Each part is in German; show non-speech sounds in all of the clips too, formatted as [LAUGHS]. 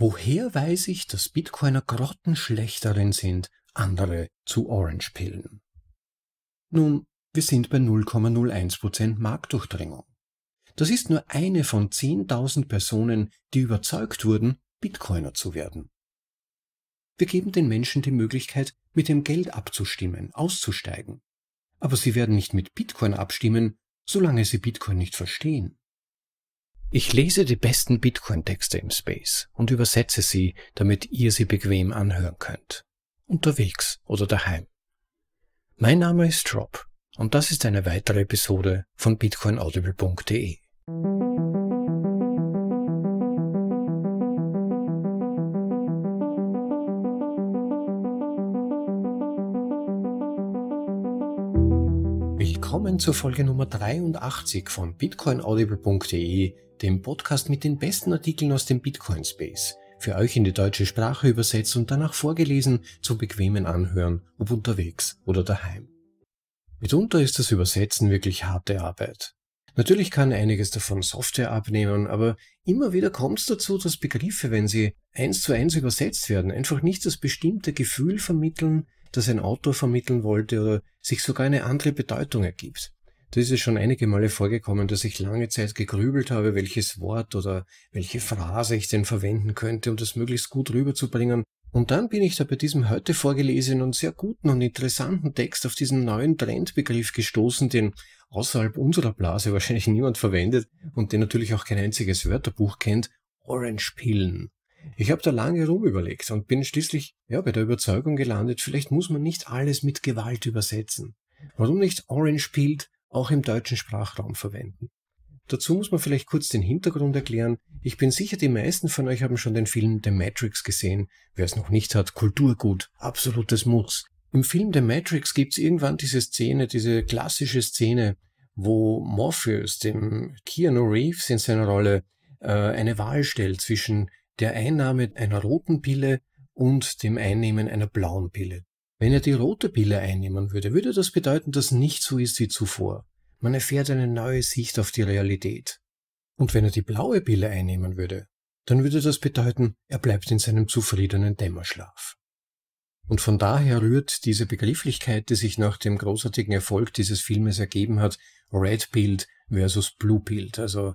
Woher weiß ich, dass Bitcoiner grottenschlechterin sind, andere zu Orange-Pillen? Nun, wir sind bei 0,01% Marktdurchdringung. Das ist nur eine von 10.000 Personen, die überzeugt wurden, Bitcoiner zu werden. Wir geben den Menschen die Möglichkeit, mit dem Geld abzustimmen, auszusteigen. Aber sie werden nicht mit Bitcoin abstimmen, solange sie Bitcoin nicht verstehen. Ich lese die besten Bitcoin-Texte im Space und übersetze sie, damit ihr sie bequem anhören könnt. Unterwegs oder daheim. Mein Name ist Rob und das ist eine weitere Episode von bitcoinaudible.de. Willkommen zur Folge Nummer 83 von bitcoinaudible.de dem Podcast mit den besten Artikeln aus dem Bitcoin Space, für euch in die deutsche Sprache übersetzt und danach vorgelesen zum bequemen Anhören, ob unterwegs oder daheim. Mitunter ist das Übersetzen wirklich harte Arbeit. Natürlich kann einiges davon Software abnehmen, aber immer wieder kommt es dazu, dass Begriffe, wenn sie eins zu eins übersetzt werden, einfach nicht das bestimmte Gefühl vermitteln, das ein Autor vermitteln wollte oder sich sogar eine andere Bedeutung ergibt. Das ist schon einige Male vorgekommen, dass ich lange Zeit gegrübelt habe, welches Wort oder welche Phrase ich denn verwenden könnte, um das möglichst gut rüberzubringen. Und dann bin ich da bei diesem heute vorgelesenen und sehr guten und interessanten Text auf diesen neuen Trendbegriff gestoßen, den außerhalb unserer Blase wahrscheinlich [LAUGHS] niemand verwendet und den natürlich auch kein einziges Wörterbuch kennt, Orange Pillen. Ich habe da lange rumüberlegt und bin schließlich ja bei der Überzeugung gelandet, vielleicht muss man nicht alles mit Gewalt übersetzen. Warum nicht Orange Pilled auch im deutschen Sprachraum verwenden. Dazu muss man vielleicht kurz den Hintergrund erklären. Ich bin sicher, die meisten von euch haben schon den Film The Matrix gesehen. Wer es noch nicht hat, Kulturgut, absolutes Muss. Im Film The Matrix gibt's irgendwann diese Szene, diese klassische Szene, wo Morpheus dem Keanu Reeves in seiner Rolle äh, eine Wahl stellt zwischen der Einnahme einer roten Pille und dem Einnehmen einer blauen Pille. Wenn er die rote Pille einnehmen würde, würde das bedeuten, dass nichts so ist wie zuvor. Man erfährt eine neue Sicht auf die Realität. Und wenn er die blaue Pille einnehmen würde, dann würde das bedeuten, er bleibt in seinem zufriedenen Dämmerschlaf. Und von daher rührt diese Begrifflichkeit, die sich nach dem großartigen Erfolg dieses Filmes ergeben hat, Red Pilled versus Blue Pilled. Also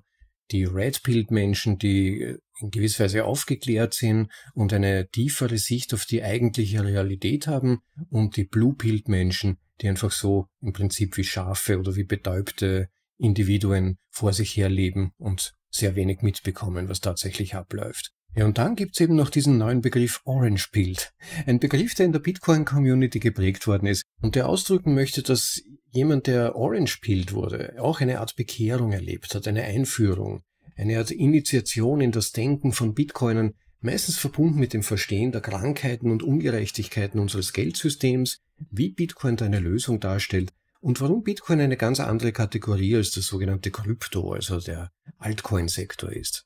die Red Pilled Menschen, die in gewisser Weise aufgeklärt sind und eine tiefere Sicht auf die eigentliche Realität haben und die Blue-Pilled-Menschen, die einfach so im Prinzip wie Schafe oder wie betäubte Individuen vor sich herleben und sehr wenig mitbekommen, was tatsächlich abläuft. Ja, und dann gibt's eben noch diesen neuen Begriff Orange Pilled. Ein Begriff, der in der Bitcoin-Community geprägt worden ist und der ausdrücken möchte, dass jemand, der Orange Pilled wurde, auch eine Art Bekehrung erlebt hat, eine Einführung, eine Art Initiation in das Denken von Bitcoinern, meistens verbunden mit dem Verstehen der Krankheiten und Ungerechtigkeiten unseres Geldsystems, wie Bitcoin eine Lösung darstellt und warum Bitcoin eine ganz andere Kategorie als das sogenannte Krypto, also der Altcoin-Sektor ist.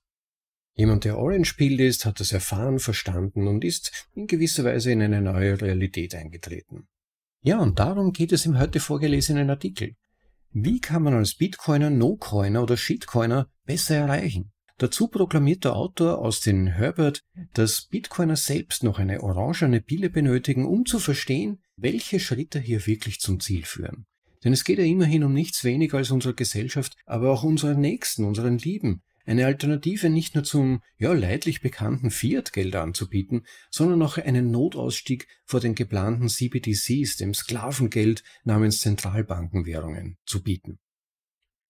Jemand, der Orange Peel ist, hat das erfahren, verstanden und ist in gewisser Weise in eine neue Realität eingetreten. Ja, und darum geht es im heute vorgelesenen Artikel. Wie kann man als Bitcoiner, No-Coiner oder Shitcoiner besser erreichen? Dazu proklamiert der Autor aus den Herbert, dass Bitcoiner selbst noch eine orangene Pille benötigen, um zu verstehen, welche Schritte hier wirklich zum Ziel führen. Denn es geht ja immerhin um nichts weniger als unsere Gesellschaft, aber auch unseren Nächsten, unseren Lieben, eine Alternative nicht nur zum ja leidlich bekannten Fiat-Geld anzubieten, sondern auch einen Notausstieg vor den geplanten CBDCs, dem Sklavengeld namens Zentralbankenwährungen, zu bieten.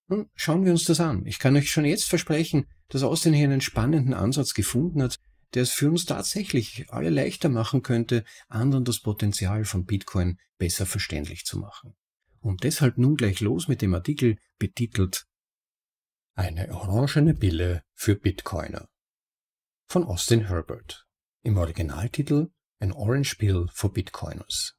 Nun schauen wir uns das an. Ich kann euch schon jetzt versprechen, dass Austin hier einen spannenden Ansatz gefunden hat, der es für uns tatsächlich alle leichter machen könnte, anderen das Potenzial von Bitcoin besser verständlich zu machen. Und deshalb nun gleich los mit dem Artikel betitelt eine orangene Pille für Bitcoiner. Von Austin Herbert. Im Originaltitel An Orange Pill for Bitcoiners.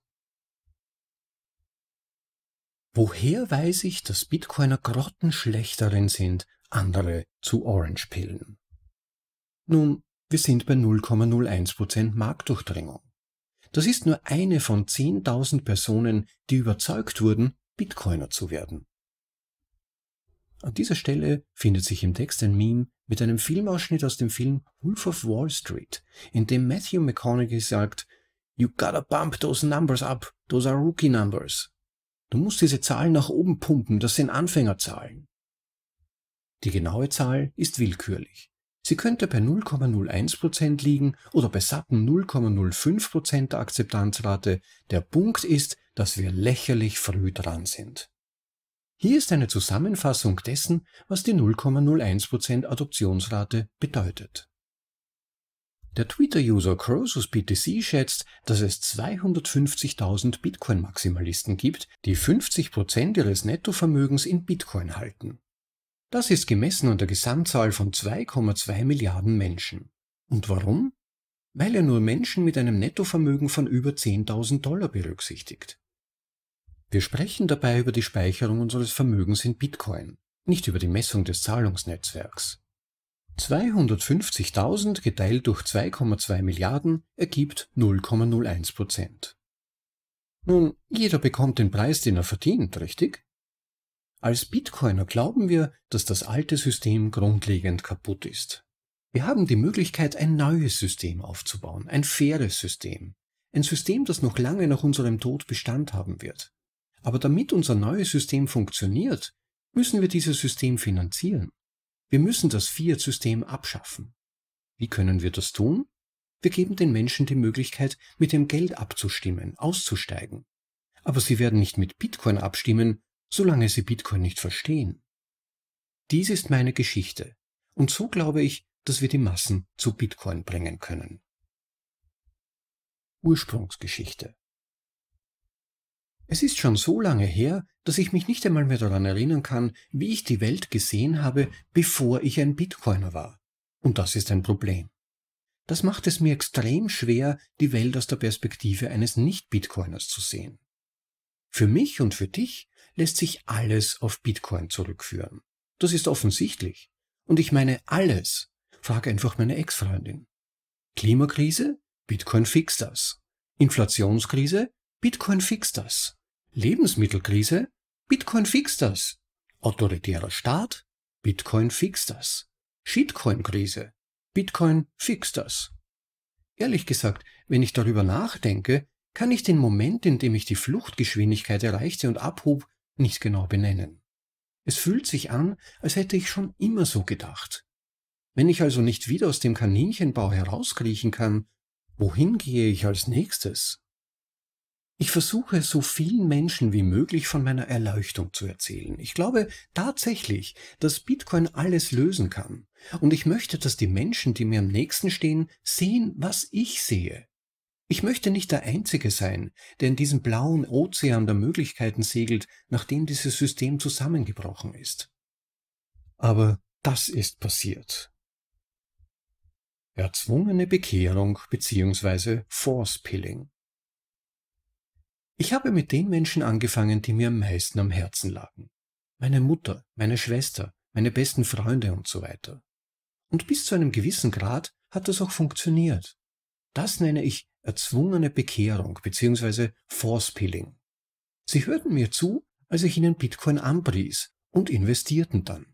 Woher weiß ich, dass Bitcoiner grottenschlechterin sind, andere zu Orange-Pillen? Nun, wir sind bei 0,01% Marktdurchdringung. Das ist nur eine von 10.000 Personen, die überzeugt wurden, Bitcoiner zu werden. An dieser Stelle findet sich im Text ein Meme mit einem Filmausschnitt aus dem Film Wolf of Wall Street, in dem Matthew McConaughey sagt, You gotta bump those numbers up, those are rookie numbers. Du musst diese Zahlen nach oben pumpen, das sind Anfängerzahlen. Die genaue Zahl ist willkürlich. Sie könnte bei 0,01% liegen oder bei satten 0,05% der Akzeptanzrate. Der Punkt ist, dass wir lächerlich früh dran sind. Hier ist eine Zusammenfassung dessen, was die 0,01% Adoptionsrate bedeutet. Der Twitter-User CrosusBTC schätzt, dass es 250.000 Bitcoin-Maximalisten gibt, die 50% ihres Nettovermögens in Bitcoin halten. Das ist gemessen an der Gesamtzahl von 2,2 Milliarden Menschen. Und warum? Weil er nur Menschen mit einem Nettovermögen von über 10.000 Dollar berücksichtigt. Wir sprechen dabei über die Speicherung unseres Vermögens in Bitcoin, nicht über die Messung des Zahlungsnetzwerks. 250.000 geteilt durch 2,2 Milliarden ergibt 0,01 Prozent. Nun, jeder bekommt den Preis, den er verdient, richtig? Als Bitcoiner glauben wir, dass das alte System grundlegend kaputt ist. Wir haben die Möglichkeit, ein neues System aufzubauen, ein faires System, ein System, das noch lange nach unserem Tod Bestand haben wird. Aber damit unser neues System funktioniert, müssen wir dieses System finanzieren. Wir müssen das Fiat-System abschaffen. Wie können wir das tun? Wir geben den Menschen die Möglichkeit, mit dem Geld abzustimmen, auszusteigen. Aber sie werden nicht mit Bitcoin abstimmen, solange sie Bitcoin nicht verstehen. Dies ist meine Geschichte. Und so glaube ich, dass wir die Massen zu Bitcoin bringen können. Ursprungsgeschichte. Es ist schon so lange her, dass ich mich nicht einmal mehr daran erinnern kann, wie ich die Welt gesehen habe, bevor ich ein Bitcoiner war. Und das ist ein Problem. Das macht es mir extrem schwer, die Welt aus der Perspektive eines Nicht-Bitcoiners zu sehen. Für mich und für dich lässt sich alles auf Bitcoin zurückführen. Das ist offensichtlich. Und ich meine alles. Frag einfach meine Ex-Freundin. Klimakrise? Bitcoin fixt das. Inflationskrise? Bitcoin fixt das. Lebensmittelkrise? Bitcoin fixt das. Autoritärer Staat? Bitcoin fixt das. Shitcoin-Krise? Bitcoin fixt das. Ehrlich gesagt, wenn ich darüber nachdenke, kann ich den Moment, in dem ich die Fluchtgeschwindigkeit erreichte und abhob, nicht genau benennen. Es fühlt sich an, als hätte ich schon immer so gedacht. Wenn ich also nicht wieder aus dem Kaninchenbau herauskriechen kann, wohin gehe ich als nächstes? Ich versuche so vielen Menschen wie möglich von meiner Erleuchtung zu erzählen. Ich glaube tatsächlich, dass Bitcoin alles lösen kann. Und ich möchte, dass die Menschen, die mir am nächsten stehen, sehen, was ich sehe. Ich möchte nicht der Einzige sein, der in diesem blauen Ozean der Möglichkeiten segelt, nachdem dieses System zusammengebrochen ist. Aber das ist passiert. Erzwungene Bekehrung bzw. Force Pilling. Ich habe mit den Menschen angefangen, die mir am meisten am Herzen lagen. Meine Mutter, meine Schwester, meine besten Freunde und so weiter. Und bis zu einem gewissen Grad hat das auch funktioniert. Das nenne ich erzwungene Bekehrung bzw. Force pilling Sie hörten mir zu, als ich ihnen Bitcoin anpries und investierten dann.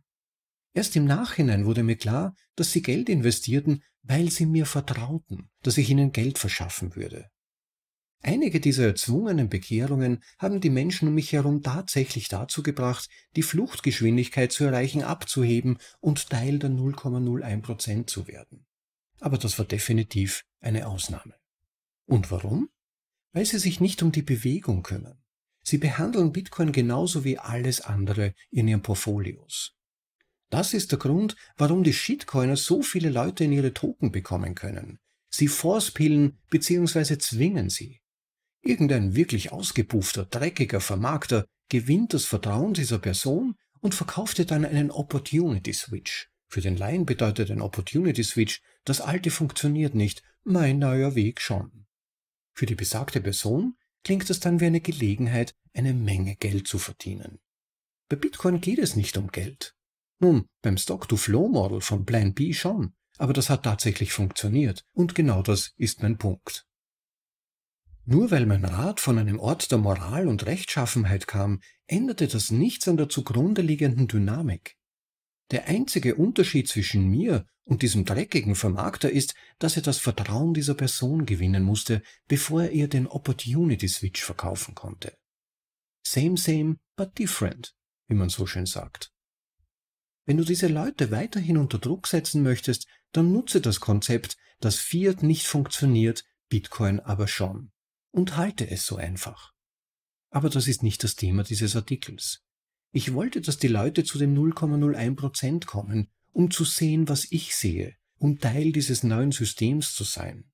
Erst im Nachhinein wurde mir klar, dass sie Geld investierten, weil sie mir vertrauten, dass ich ihnen Geld verschaffen würde. Einige dieser erzwungenen Bekehrungen haben die Menschen um mich herum tatsächlich dazu gebracht, die Fluchtgeschwindigkeit zu erreichen, abzuheben und Teil der 0,01 zu werden. Aber das war definitiv eine Ausnahme. Und warum? Weil sie sich nicht um die Bewegung kümmern. Sie behandeln Bitcoin genauso wie alles andere in ihren Portfolios. Das ist der Grund, warum die Shitcoiner so viele Leute in ihre Token bekommen können. Sie forcepillen bzw. zwingen sie. Irgendein wirklich ausgepuffter, dreckiger Vermarkter gewinnt das Vertrauen dieser Person und verkauft ihr dann einen Opportunity Switch. Für den Laien bedeutet ein Opportunity Switch, das alte funktioniert nicht, mein neuer Weg schon. Für die besagte Person klingt das dann wie eine Gelegenheit, eine Menge Geld zu verdienen. Bei Bitcoin geht es nicht um Geld. Nun, beim Stock-to-Flow-Model von Plan B schon, aber das hat tatsächlich funktioniert und genau das ist mein Punkt. Nur weil mein Rat von einem Ort der Moral und Rechtschaffenheit kam, änderte das nichts an der zugrunde liegenden Dynamik. Der einzige Unterschied zwischen mir und diesem dreckigen Vermarkter ist, dass er das Vertrauen dieser Person gewinnen musste, bevor er ihr den Opportunity Switch verkaufen konnte. Same, same, but different, wie man so schön sagt. Wenn du diese Leute weiterhin unter Druck setzen möchtest, dann nutze das Konzept, dass Fiat nicht funktioniert, Bitcoin aber schon und halte es so einfach. Aber das ist nicht das Thema dieses Artikels. Ich wollte, dass die Leute zu dem 0,01 Prozent kommen, um zu sehen, was ich sehe, um Teil dieses neuen Systems zu sein.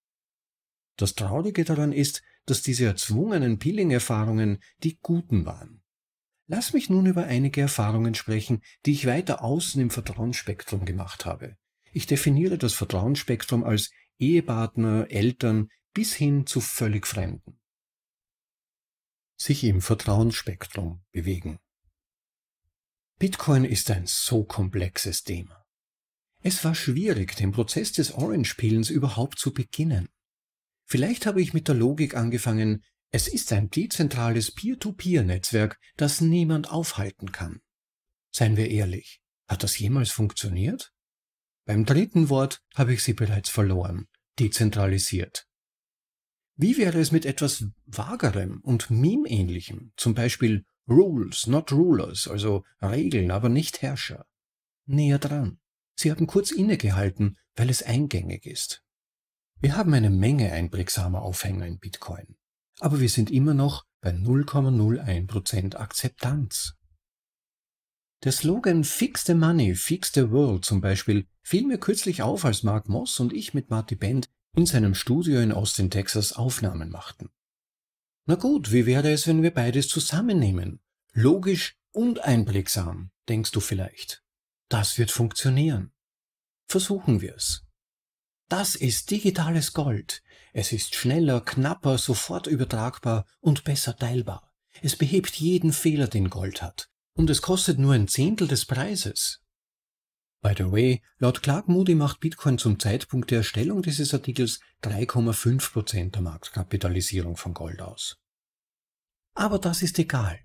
Das Traurige daran ist, dass diese erzwungenen Peeling-Erfahrungen die guten waren. Lass mich nun über einige Erfahrungen sprechen, die ich weiter außen im Vertrauensspektrum gemacht habe. Ich definiere das Vertrauensspektrum als Ehepartner, Eltern, bis hin zu völlig Fremden. Sich im Vertrauensspektrum bewegen. Bitcoin ist ein so komplexes Thema. Es war schwierig, den Prozess des Orange-Pillens überhaupt zu beginnen. Vielleicht habe ich mit der Logik angefangen, es ist ein dezentrales Peer-to-Peer-Netzwerk, das niemand aufhalten kann. Seien wir ehrlich, hat das jemals funktioniert? Beim dritten Wort habe ich sie bereits verloren, dezentralisiert. Wie wäre es mit etwas vagerem und meme-ähnlichem, zum Beispiel Rules, not Rulers, also Regeln, aber nicht Herrscher? Näher dran. Sie haben kurz innegehalten, weil es eingängig ist. Wir haben eine Menge einprägsamer Aufhänger in Bitcoin, aber wir sind immer noch bei 0,01% Akzeptanz. Der Slogan Fix the Money, Fix the World zum Beispiel fiel mir kürzlich auf, als Mark Moss und ich mit Marty Bend in seinem Studio in Austin, Texas Aufnahmen machten. Na gut, wie wäre es, wenn wir beides zusammennehmen? Logisch und einblicksam, denkst du vielleicht. Das wird funktionieren. Versuchen wir es. Das ist digitales Gold. Es ist schneller, knapper, sofort übertragbar und besser teilbar. Es behebt jeden Fehler, den Gold hat. Und es kostet nur ein Zehntel des Preises. By the way, laut Clark Moody macht Bitcoin zum Zeitpunkt der Erstellung dieses Artikels 3,5% der Marktkapitalisierung von Gold aus. Aber das ist egal.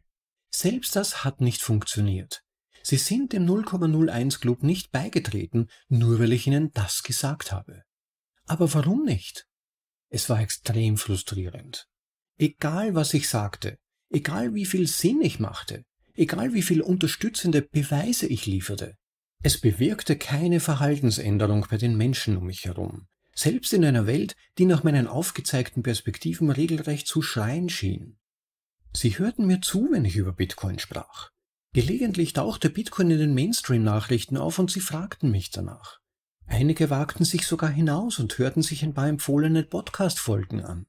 Selbst das hat nicht funktioniert. Sie sind dem 0,01 Club nicht beigetreten, nur weil ich Ihnen das gesagt habe. Aber warum nicht? Es war extrem frustrierend. Egal was ich sagte, egal wie viel Sinn ich machte, egal wie viel unterstützende Beweise ich lieferte, es bewirkte keine Verhaltensänderung bei den Menschen um mich herum, selbst in einer Welt, die nach meinen aufgezeigten Perspektiven regelrecht zu schreien schien. Sie hörten mir zu, wenn ich über Bitcoin sprach. Gelegentlich tauchte Bitcoin in den Mainstream-Nachrichten auf und sie fragten mich danach. Einige wagten sich sogar hinaus und hörten sich ein paar empfohlene Podcast-Folgen an.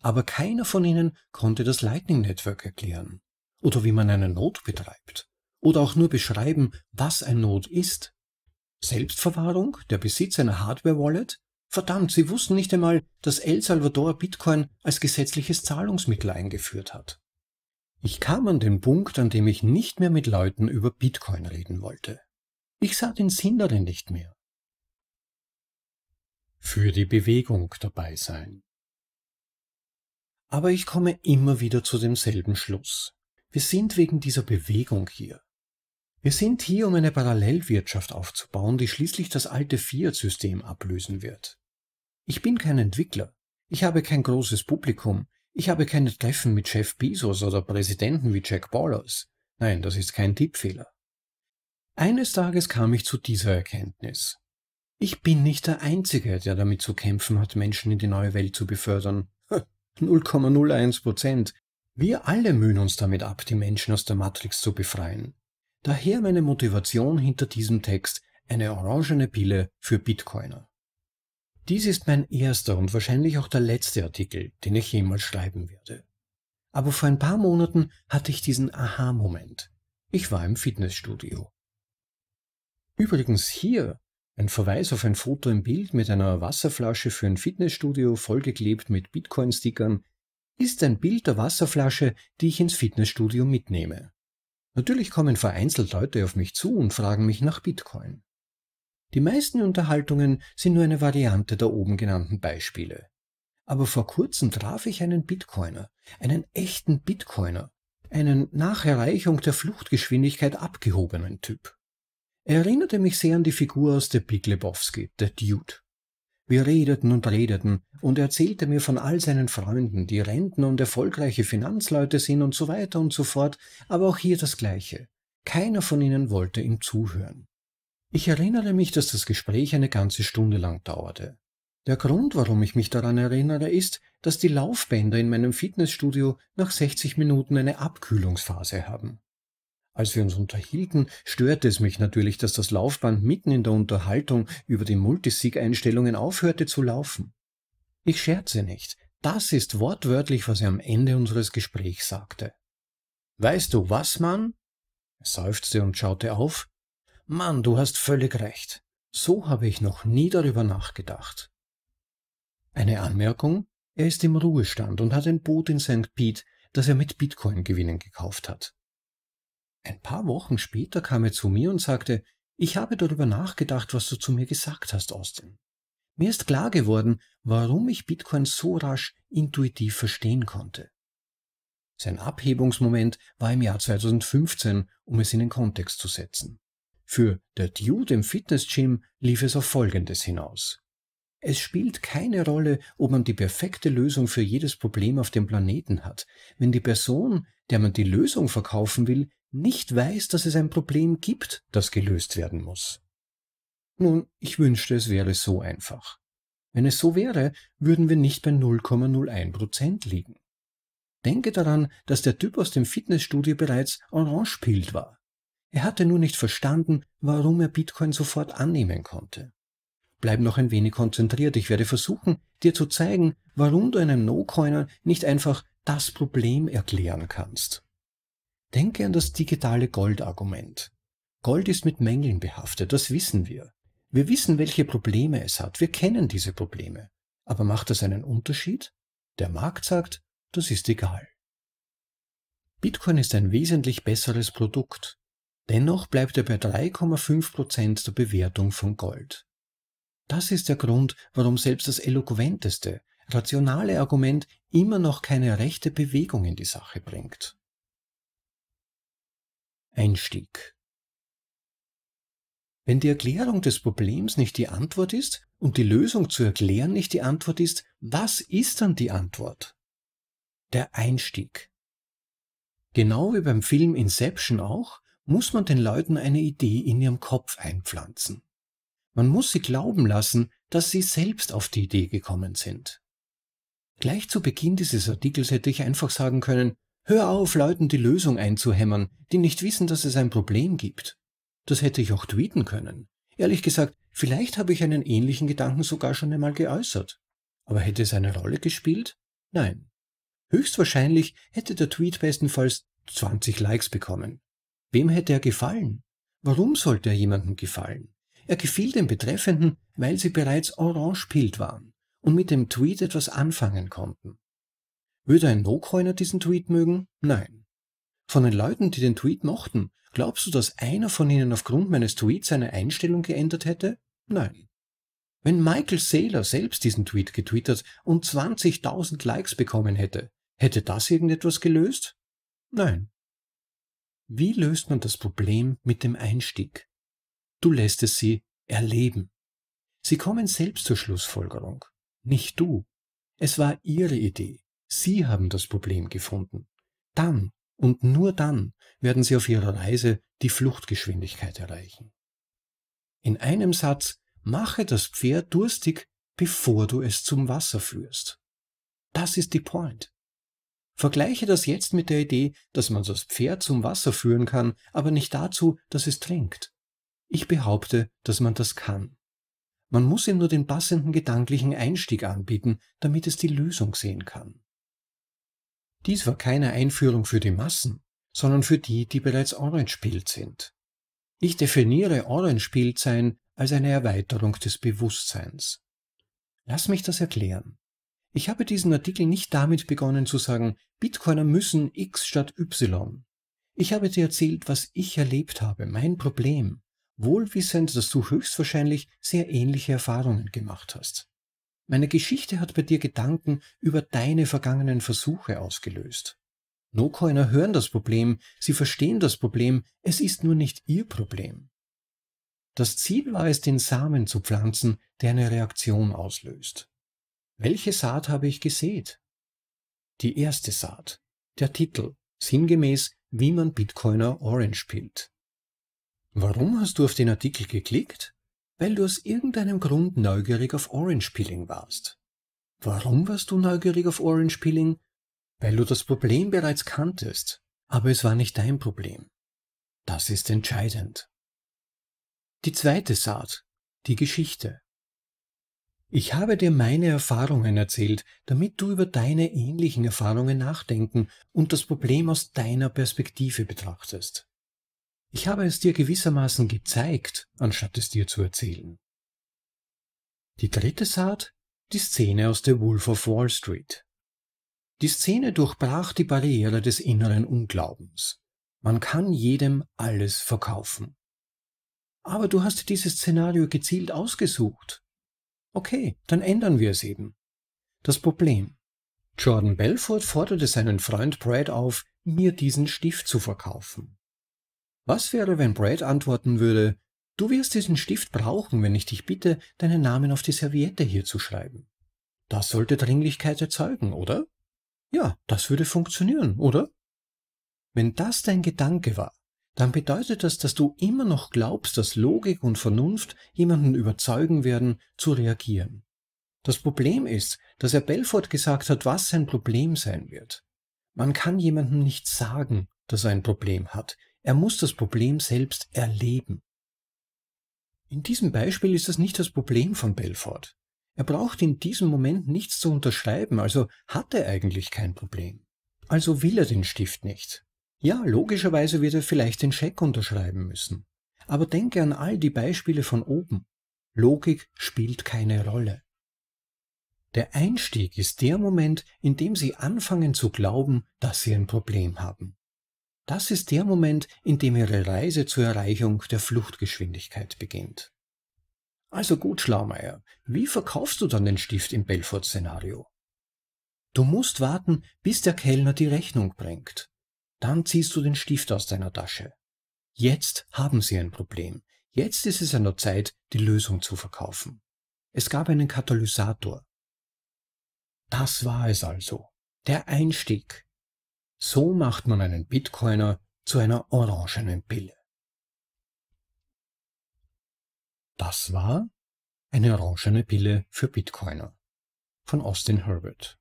Aber keiner von ihnen konnte das Lightning Network erklären oder wie man eine Not betreibt oder auch nur beschreiben, was ein Node ist. Selbstverwahrung, der Besitz einer Hardware-Wallet? Verdammt, sie wussten nicht einmal, dass El Salvador Bitcoin als gesetzliches Zahlungsmittel eingeführt hat. Ich kam an den Punkt, an dem ich nicht mehr mit Leuten über Bitcoin reden wollte. Ich sah den Sinn darin nicht mehr. Für die Bewegung dabei sein. Aber ich komme immer wieder zu demselben Schluss. Wir sind wegen dieser Bewegung hier. Wir sind hier, um eine Parallelwirtschaft aufzubauen, die schließlich das alte Fiat-System ablösen wird. Ich bin kein Entwickler. Ich habe kein großes Publikum. Ich habe keine Treffen mit Chef Bezos oder Präsidenten wie Jack Ballers. Nein, das ist kein Tippfehler. Eines Tages kam ich zu dieser Erkenntnis. Ich bin nicht der Einzige, der damit zu kämpfen hat, Menschen in die neue Welt zu befördern. 0,01 Prozent. Wir alle mühen uns damit ab, die Menschen aus der Matrix zu befreien. Daher meine Motivation hinter diesem Text, eine orangene Pille für Bitcoiner. Dies ist mein erster und wahrscheinlich auch der letzte Artikel, den ich jemals schreiben werde. Aber vor ein paar Monaten hatte ich diesen Aha-Moment. Ich war im Fitnessstudio. Übrigens hier ein Verweis auf ein Foto im Bild mit einer Wasserflasche für ein Fitnessstudio vollgeklebt mit Bitcoin-Stickern ist ein Bild der Wasserflasche, die ich ins Fitnessstudio mitnehme. Natürlich kommen vereinzelt Leute auf mich zu und fragen mich nach Bitcoin. Die meisten Unterhaltungen sind nur eine Variante der oben genannten Beispiele. Aber vor kurzem traf ich einen Bitcoiner, einen echten Bitcoiner, einen nach Erreichung der Fluchtgeschwindigkeit abgehobenen Typ. Er erinnerte mich sehr an die Figur aus der Big Lebowski, der Dude. Wir redeten und redeten und erzählte mir von all seinen Freunden, die Renten und erfolgreiche Finanzleute sind und so weiter und so fort, aber auch hier das Gleiche. Keiner von ihnen wollte ihm zuhören. Ich erinnere mich, dass das Gespräch eine ganze Stunde lang dauerte. Der Grund, warum ich mich daran erinnere, ist, dass die Laufbänder in meinem Fitnessstudio nach 60 Minuten eine Abkühlungsphase haben. Als wir uns unterhielten, störte es mich natürlich, dass das Laufband mitten in der Unterhaltung über die Multisig-Einstellungen aufhörte zu laufen. Ich scherze nicht, das ist wortwörtlich, was er am Ende unseres Gesprächs sagte. Weißt du was, Mann? Er seufzte und schaute auf. Mann, du hast völlig recht. So habe ich noch nie darüber nachgedacht. Eine Anmerkung? Er ist im Ruhestand und hat ein Boot in St. Pete, das er mit Bitcoin-Gewinnen gekauft hat. Ein paar Wochen später kam er zu mir und sagte, ich habe darüber nachgedacht, was du zu mir gesagt hast, Austin. Mir ist klar geworden, warum ich Bitcoin so rasch intuitiv verstehen konnte. Sein Abhebungsmoment war im Jahr 2015, um es in den Kontext zu setzen. Für der Dude im Fitnessgym lief es auf Folgendes hinaus. Es spielt keine Rolle, ob man die perfekte Lösung für jedes Problem auf dem Planeten hat. Wenn die Person, der man die Lösung verkaufen will, nicht weiß, dass es ein Problem gibt, das gelöst werden muss. Nun, ich wünschte, es wäre so einfach. Wenn es so wäre, würden wir nicht bei 0,01 Prozent liegen. Denke daran, dass der Typ aus dem Fitnessstudio bereits orangepilt war. Er hatte nur nicht verstanden, warum er Bitcoin sofort annehmen konnte. Bleib noch ein wenig konzentriert. Ich werde versuchen, dir zu zeigen, warum du einem No-Coiner nicht einfach das Problem erklären kannst. Denke an das digitale Gold-Argument. Gold ist mit Mängeln behaftet, das wissen wir. Wir wissen, welche Probleme es hat, wir kennen diese Probleme. Aber macht das einen Unterschied? Der Markt sagt, das ist egal. Bitcoin ist ein wesentlich besseres Produkt. Dennoch bleibt er bei 3,5% der Bewertung von Gold. Das ist der Grund, warum selbst das eloquenteste, rationale Argument immer noch keine rechte Bewegung in die Sache bringt. Einstieg Wenn die Erklärung des Problems nicht die Antwort ist und die Lösung zu erklären nicht die Antwort ist, was ist dann die Antwort? Der Einstieg. Genau wie beim Film Inception auch, muss man den Leuten eine Idee in ihrem Kopf einpflanzen. Man muss sie glauben lassen, dass sie selbst auf die Idee gekommen sind. Gleich zu Beginn dieses Artikels hätte ich einfach sagen können, hör auf, Leuten die Lösung einzuhämmern, die nicht wissen, dass es ein Problem gibt. Das hätte ich auch tweeten können. Ehrlich gesagt, vielleicht habe ich einen ähnlichen Gedanken sogar schon einmal geäußert. Aber hätte es eine Rolle gespielt? Nein. Höchstwahrscheinlich hätte der Tweet bestenfalls 20 Likes bekommen. Wem hätte er gefallen? Warum sollte er jemandem gefallen? Er gefiel den Betreffenden, weil sie bereits orangepilt waren und mit dem Tweet etwas anfangen konnten. Würde ein No-Coiner diesen Tweet mögen? Nein. Von den Leuten, die den Tweet mochten, glaubst du, dass einer von ihnen aufgrund meines Tweets seine Einstellung geändert hätte? Nein. Wenn Michael Saylor selbst diesen Tweet getwittert und 20.000 Likes bekommen hätte, hätte das irgendetwas gelöst? Nein. Wie löst man das Problem mit dem Einstieg? du lässt es sie erleben. Sie kommen selbst zur Schlussfolgerung, nicht du. Es war ihre Idee. Sie haben das Problem gefunden. Dann und nur dann werden sie auf ihrer Reise die Fluchtgeschwindigkeit erreichen. In einem Satz, mache das Pferd durstig, bevor du es zum Wasser führst. Das ist die Point. Vergleiche das jetzt mit der Idee, dass man das Pferd zum Wasser führen kann, aber nicht dazu, dass es trinkt. Ich behaupte, dass man das kann. Man muss ihm nur den passenden gedanklichen Einstieg anbieten, damit es die Lösung sehen kann. Dies war keine Einführung für die Massen, sondern für die, die bereits orange-pilt sind. Ich definiere orange-pilt-Sein als eine Erweiterung des Bewusstseins. Lass mich das erklären. Ich habe diesen Artikel nicht damit begonnen zu sagen, Bitcoiner müssen X statt Y. Ich habe dir erzählt, was ich erlebt habe, mein Problem, wohlwissend, dass du höchstwahrscheinlich sehr ähnliche Erfahrungen gemacht hast. Meine Geschichte hat bei dir Gedanken über deine vergangenen Versuche ausgelöst. No-Coiner hören das Problem, sie verstehen das Problem, es ist nur nicht ihr Problem. Das Ziel war es, den Samen zu pflanzen, der eine Reaktion auslöst. Welche Saat habe ich gesät? Die erste Saat. Der Titel, sinngemäß, wie man Bitcoiner Orange pillt. Warum hast du auf den Artikel geklickt? Weil du aus irgendeinem Grund neugierig auf Orange Peeling warst. Warum warst du neugierig auf Orange Peeling? Weil du das Problem bereits kanntest, aber es war nicht dein Problem. Das ist entscheidend. Die zweite Saat, die Geschichte. Ich habe dir meine Erfahrungen erzählt, damit du über deine ähnlichen Erfahrungen nachdenken und das Problem aus deiner Perspektive betrachtest. Ich habe es dir gewissermaßen gezeigt, anstatt es dir zu erzählen. Die dritte Saat, die Szene aus The Wolf of Wall Street. Die Szene durchbrach die Barriere des inneren Unglaubens. Man kann jedem alles verkaufen. Aber du hast dieses Szenario gezielt ausgesucht. Okay, dann ändern wir es eben. Das Problem. Jordan Belfort forderte seinen Freund Brad auf, mir diesen Stift zu verkaufen. Was wäre, wenn Brad antworten würde, du wirst diesen Stift brauchen, wenn ich dich bitte, deinen Namen auf die Serviette hier zu schreiben? Das sollte Dringlichkeit erzeugen, oder? Ja, das würde funktionieren, oder? Wenn das dein Gedanke war, dann bedeutet das, dass du immer noch glaubst, dass Logik und Vernunft jemanden überzeugen werden, zu reagieren. Das Problem ist, dass er Belfort gesagt hat, was sein Problem sein wird. Man kann jemandem nicht sagen, dass er ein Problem hat. Er muss das Problem selbst erleben. In diesem Beispiel ist das nicht das Problem von Belfort. Er braucht in diesem Moment nichts zu unterschreiben, also hat er eigentlich kein Problem. Also will er den Stift nicht. Ja, logischerweise wird er vielleicht den Scheck unterschreiben müssen. Aber denke an all die Beispiele von oben. Logik spielt keine Rolle. Der Einstieg ist der Moment, in dem Sie anfangen zu glauben, dass Sie ein Problem haben. Das ist der Moment, in dem Ihre Reise zur Erreichung der Fluchtgeschwindigkeit beginnt. Also gut, Schlaumeier, wie verkaufst du dann den Stift im Belfort-Szenario? Du musst warten, bis der Kellner die Rechnung bringt. Dann ziehst du den Stift aus deiner Tasche. Jetzt haben sie ein Problem. Jetzt ist es an der Zeit, die Lösung zu verkaufen. Es gab einen Katalysator. Das war es also. Der Einstieg, so macht man einen Bitcoiner zu einer orangenen Pille. Das war eine orangene Pille für Bitcoiner von Austin Herbert.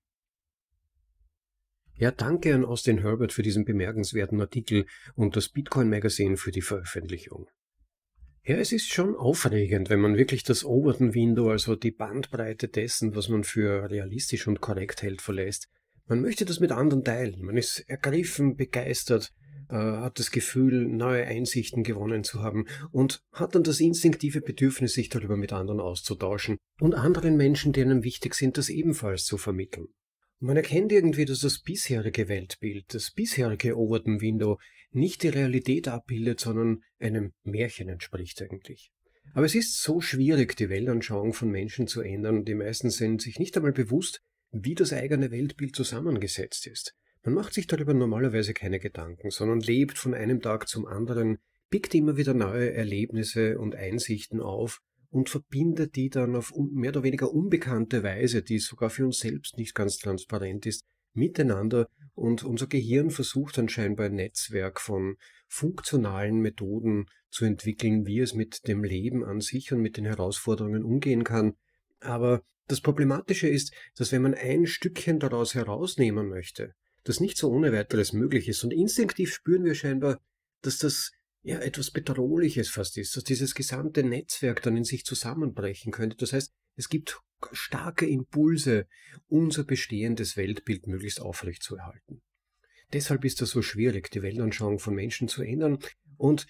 Ja, danke an Austin Herbert für diesen bemerkenswerten Artikel und das Bitcoin Magazine für die Veröffentlichung. Ja, es ist schon aufregend, wenn man wirklich das Overton Window, also die Bandbreite dessen, was man für realistisch und korrekt hält, verlässt man möchte das mit anderen teilen. Man ist ergriffen, begeistert, äh, hat das Gefühl, neue Einsichten gewonnen zu haben und hat dann das instinktive Bedürfnis, sich darüber mit anderen auszutauschen und anderen Menschen, denen wichtig sind, das ebenfalls zu vermitteln. man erkennt irgendwie, dass das bisherige Weltbild, das bisherige Overton Window nicht die Realität abbildet, sondern einem Märchen entspricht eigentlich. Aber es ist so schwierig, die Weltanschauung von Menschen zu ändern. Die meisten sind sich nicht einmal bewusst, wie das eigene Weltbild zusammengesetzt ist. Man macht sich darüber normalerweise keine Gedanken, sondern lebt von einem Tag zum anderen, pickt immer wieder neue Erlebnisse und Einsichten auf und verbindet die dann auf mehr oder weniger unbekannte Weise, die sogar für uns selbst nicht ganz transparent ist, miteinander und unser Gehirn versucht dann scheinbar ein Netzwerk von funktionalen Methoden zu entwickeln, wie es mit dem Leben an sich und mit den Herausforderungen umgehen kann. Aber das Problematische ist, dass wenn man ein Stückchen daraus herausnehmen möchte, das nicht so ohne weiteres möglich ist. Und instinktiv spüren wir scheinbar, dass das ja etwas Bedrohliches fast ist, dass dieses gesamte Netzwerk dann in sich zusammenbrechen könnte. Das heißt, es gibt starke Impulse, unser bestehendes Weltbild möglichst aufrecht zu erhalten. Deshalb ist das so schwierig, die Weltanschauung von Menschen zu ändern. Und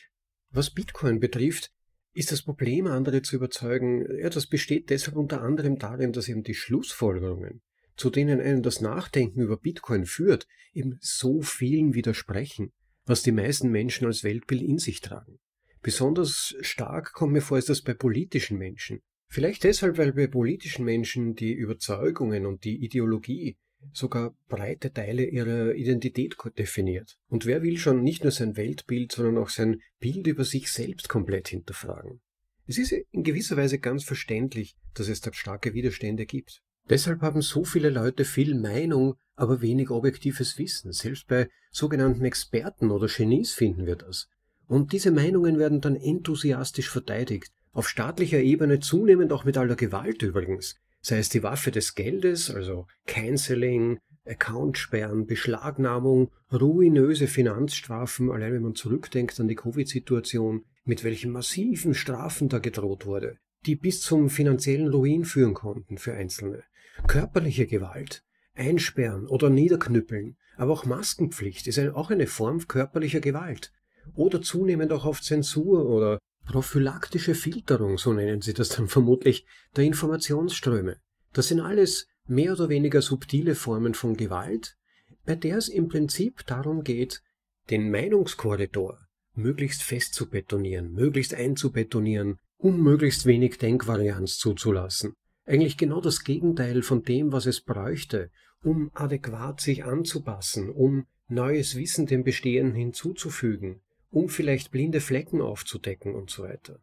was Bitcoin betrifft, ist das Problem, andere zu überzeugen, ja, das besteht deshalb unter anderem darin, dass eben die Schlussfolgerungen, zu denen einem das Nachdenken über Bitcoin führt, eben so vielen widersprechen, was die meisten Menschen als Weltbild in sich tragen. Besonders stark kommt mir vor, ist das bei politischen Menschen. Vielleicht deshalb, weil bei politischen Menschen die Überzeugungen und die Ideologie sogar breite Teile ihrer Identität definiert. Und wer will schon nicht nur sein Weltbild, sondern auch sein Bild über sich selbst komplett hinterfragen? Es ist in gewisser Weise ganz verständlich, dass es da starke Widerstände gibt. Deshalb haben so viele Leute viel Meinung, aber wenig objektives Wissen. Selbst bei sogenannten Experten oder Genies finden wir das. Und diese Meinungen werden dann enthusiastisch verteidigt, auf staatlicher Ebene zunehmend auch mit aller Gewalt übrigens sei es die Waffe des Geldes, also Canceling, Accountsperren, Beschlagnahmung, ruinöse Finanzstrafen, allein wenn man zurückdenkt an die Covid-Situation, mit welchen massiven Strafen da gedroht wurde, die bis zum finanziellen Ruin führen konnten für Einzelne. Körperliche Gewalt, Einsperren oder Niederknüppeln, aber auch Maskenpflicht ist auch eine Form körperlicher Gewalt. Oder zunehmend auch auf Zensur oder prophylaktische Filterung, so nennen sie das dann vermutlich, der Informationsströme. Das sind alles mehr oder weniger subtile Formen von Gewalt, bei der es im Prinzip darum geht, den Meinungskorridor möglichst fest zu betonieren, möglichst einzubetonieren, um möglichst wenig Denkvarianz zuzulassen. Eigentlich genau das Gegenteil von dem, was es bräuchte, um adäquat sich anzupassen, um neues Wissen dem Bestehenden hinzuzufügen, um vielleicht blinde Flecken aufzudecken und so weiter.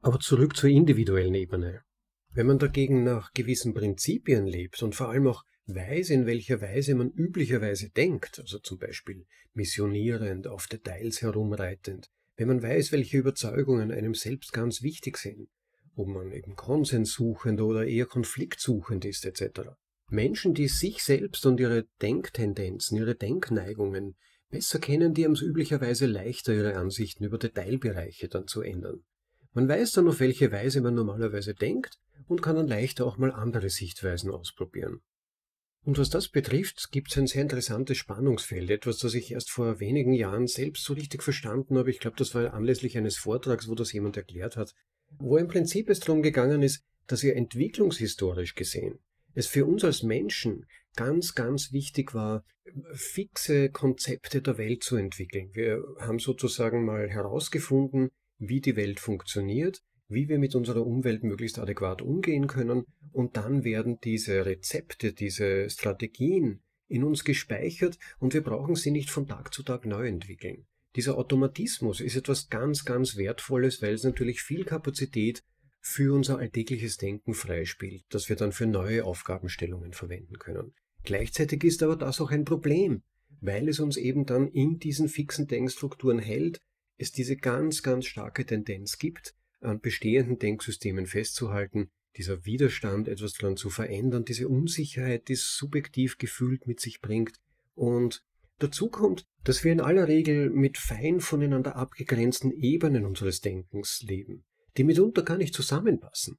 Aber zurück zur individuellen Ebene. Wenn man dagegen nach gewissen Prinzipien lebt und vor allem auch weiß, in welcher Weise man üblicherweise denkt, also zum Beispiel missionierend, auf Details herumreitend, wenn man weiß, welche Überzeugungen einem selbst ganz wichtig sind, ob man eben konsenssuchend oder eher konfliktsuchend ist etc. Menschen, die sich selbst und ihre Denktendenzen, ihre Denkneigungen Besser kennen die haben es üblicherweise leichter, ihre Ansichten über Detailbereiche dann zu ändern. Man weiß dann, auf welche Weise man normalerweise denkt und kann dann leichter auch mal andere Sichtweisen ausprobieren. Und was das betrifft, gibt es ein sehr interessantes Spannungsfeld, etwas, das ich erst vor wenigen Jahren selbst so richtig verstanden habe. Ich glaube, das war anlässlich eines Vortrags, wo das jemand erklärt hat, wo im Prinzip es darum gegangen ist, dass wir entwicklungshistorisch gesehen es für uns als Menschen ganz, ganz wichtig war, fixe Konzepte der Welt zu entwickeln. Wir haben sozusagen mal herausgefunden, wie die Welt funktioniert, wie wir mit unserer Umwelt möglichst adäquat umgehen können und dann werden diese Rezepte, diese Strategien in uns gespeichert und wir brauchen sie nicht von Tag zu Tag neu entwickeln. Dieser Automatismus ist etwas ganz, ganz Wertvolles, weil es natürlich viel Kapazität für unser alltägliches Denken freispielt, das wir dann für neue Aufgabenstellungen verwenden können. Gleichzeitig ist aber das auch ein Problem, weil es uns eben dann in diesen fixen Denkstrukturen hält, es diese ganz, ganz starke Tendenz gibt, an bestehenden Denksystemen festzuhalten, dieser Widerstand, etwas daran zu verändern, diese Unsicherheit, die es subjektiv gefühlt mit sich bringt. Und dazu kommt, dass wir in aller Regel mit fein voneinander abgegrenzten Ebenen unseres Denkens leben, die mitunter gar nicht zusammenpassen.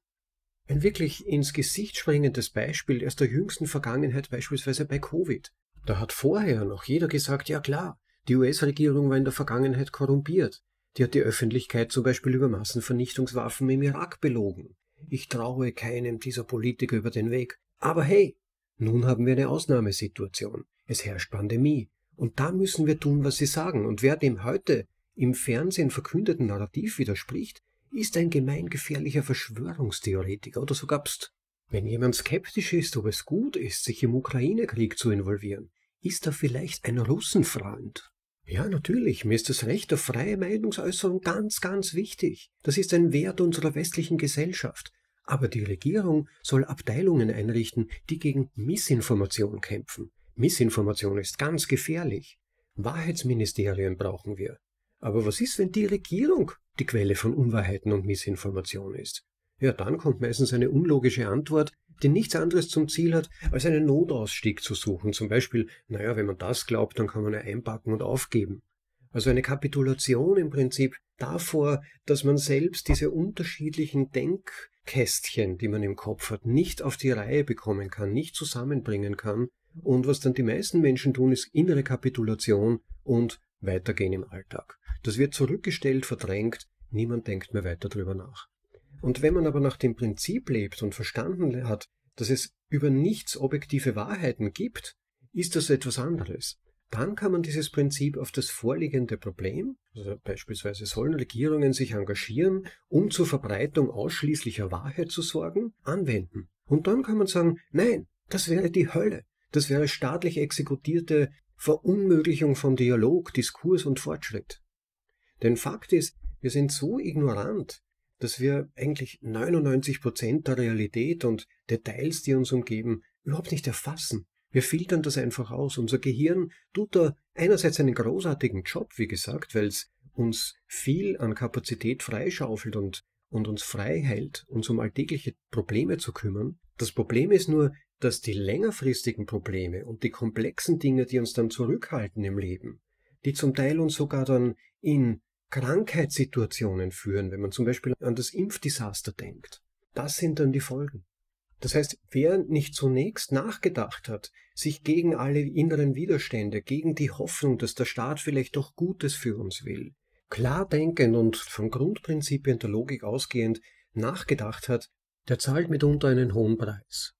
Ein wirklich ins Gesicht springendes Beispiel aus der jüngsten Vergangenheit beispielsweise bei Covid. Da hat vorher noch jeder gesagt, ja klar, die US-Regierung war in der Vergangenheit korrumpiert. Die hat die Öffentlichkeit zum Beispiel über Massenvernichtungswaffen im Irak belogen. Ich traue keinem dieser Politiker über den Weg. Aber hey, nun haben wir eine Ausnahmesituation. Es herrscht Pandemie. Und da müssen wir tun, was sie sagen. Und wer dem heute im Fernsehen verkündeten Narrativ widerspricht, ist ein gemeingefährlicher Verschwörungstheoretiker oder sogar Pst. Wenn jemand skeptisch ist, ob es gut ist, sich im Ukraine-Krieg zu involvieren, ist er vielleicht ein Russenfreund. Ja, natürlich, mir ist das Recht auf freie Meinungsäußerung ganz, ganz wichtig. Das ist ein Wert unserer westlichen Gesellschaft. Aber die Regierung soll Abteilungen einrichten, die gegen Missinformation kämpfen. Missinformation ist ganz gefährlich. Wahrheitsministerien brauchen wir. Aber was ist, wenn die Regierung die Quelle von Unwahrheiten und Missinformation ist. Ja, dann kommt meistens eine unlogische Antwort, die nichts anderes zum Ziel hat, als einen Notausstieg zu suchen. Zum Beispiel, naja, wenn man das glaubt, dann kann man ja einpacken und aufgeben. Also eine Kapitulation im Prinzip davor, dass man selbst diese unterschiedlichen Denkkästchen, die man im Kopf hat, nicht auf die Reihe bekommen kann, nicht zusammenbringen kann. Und was dann die meisten Menschen tun, ist innere Kapitulation und weitergehen im Alltag. Das wird zurückgestellt, verdrängt, niemand denkt mehr weiter drüber nach. Und wenn man aber nach dem Prinzip lebt und verstanden hat, dass es über nichts objektive Wahrheiten gibt, ist das etwas anderes. Dann kann man dieses Prinzip auf das vorliegende Problem, also beispielsweise sollen Regierungen sich engagieren, um zur Verbreitung ausschließlicher Wahrheit zu sorgen, anwenden. Und dann kann man sagen, nein, das wäre die Hölle. Das wäre staatlich exekutierte Verunmöglichung von Dialog, Diskurs und Fortschritt. Denn Fakt ist, wir sind so ignorant, dass wir eigentlich 99 der Realität und Details, die uns umgeben, überhaupt nicht erfassen. Wir filtern das einfach aus. Unser Gehirn tut da einerseits einen großartigen Job, wie gesagt, weil es uns viel an Kapazität freischaufelt und, und uns frei hält, uns um alltägliche Probleme zu kümmern. Das Problem ist nur, dass die längerfristigen Probleme und die komplexen Dinge, die uns dann zurückhalten im Leben, die zum Teil uns sogar dann in Krankheitssituationen führen, wenn man zum Beispiel an das Impfdesaster denkt. Das sind dann die Folgen. Das heißt, wer nicht zunächst nachgedacht hat, sich gegen alle inneren Widerstände, gegen die Hoffnung, dass der Staat vielleicht doch Gutes für uns will, klar denkend und von Grundprinzipien der Logik ausgehend nachgedacht hat, der zahlt mitunter einen hohen Preis.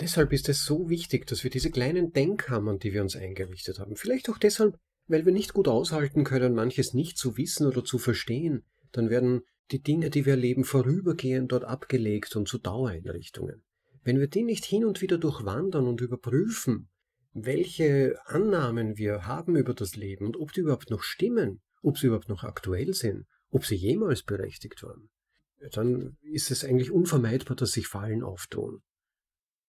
Deshalb ist es so wichtig, dass wir diese kleinen Denkkammern, die wir uns eingerichtet haben, vielleicht auch deshalb, weil wir nicht gut aushalten können, manches nicht zu wissen oder zu verstehen, dann werden die Dinge, die wir erleben, vorübergehend dort abgelegt und zu Dauereinrichtungen. Wenn wir die nicht hin und wieder durchwandern und überprüfen, welche Annahmen wir haben über das Leben und ob die überhaupt noch stimmen, ob sie überhaupt noch aktuell sind, ob sie jemals berechtigt waren, dann ist es eigentlich unvermeidbar, dass sich Fallen auftun.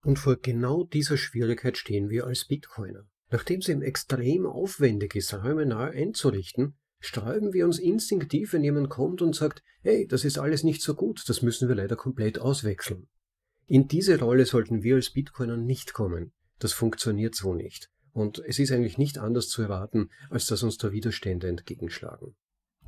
Und vor genau dieser Schwierigkeit stehen wir als Bitcoiner. Nachdem sie im extrem aufwendig ist, Räume neu einzurichten, sträuben wir uns instinktiv, wenn jemand kommt und sagt, hey, das ist alles nicht so gut, das müssen wir leider komplett auswechseln. In diese Rolle sollten wir als Bitcoiner nicht kommen. Das funktioniert so nicht. Und es ist eigentlich nicht anders zu erwarten, als dass uns da Widerstände entgegenschlagen.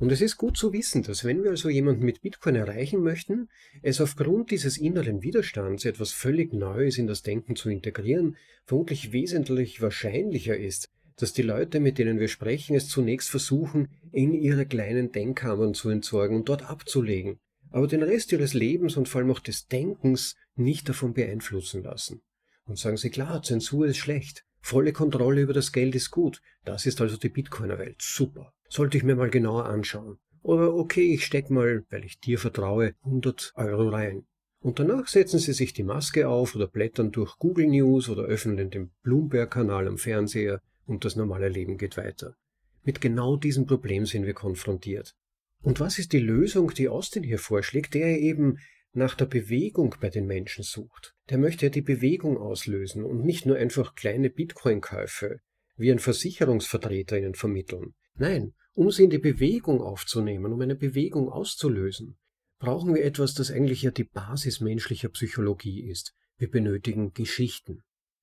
Und es ist gut zu wissen, dass wenn wir also jemanden mit Bitcoin erreichen möchten, es aufgrund dieses inneren Widerstands, etwas völlig Neues in das Denken zu integrieren, vermutlich wesentlich wahrscheinlicher ist, dass die Leute, mit denen wir sprechen, es zunächst versuchen, in ihre kleinen Denkkammern zu entsorgen und dort abzulegen, aber den Rest ihres Lebens und vor allem auch des Denkens nicht davon beeinflussen lassen. Und sagen sie klar, Zensur ist schlecht, volle Kontrolle über das Geld ist gut, das ist also die Bitcoiner-Welt, super. Sollte ich mir mal genauer anschauen. Oder okay, ich steck mal, weil ich dir vertraue, 100 Euro rein. Und danach setzen Sie sich die Maske auf oder blättern durch Google News oder öffnen den Bloomberg-Kanal am Fernseher und das normale Leben geht weiter. Mit genau diesem Problem sind wir konfrontiert. Und was ist die Lösung, die Austin hier vorschlägt, der eben nach der Bewegung bei den Menschen sucht? Der möchte ja die Bewegung auslösen und nicht nur einfach kleine Bitcoin-Käufe wie ein Versicherungsvertreter ihnen vermitteln. Nein, um sie in die Bewegung aufzunehmen, um eine Bewegung auszulösen, brauchen wir etwas, das eigentlich ja die Basis menschlicher Psychologie ist. Wir benötigen Geschichten.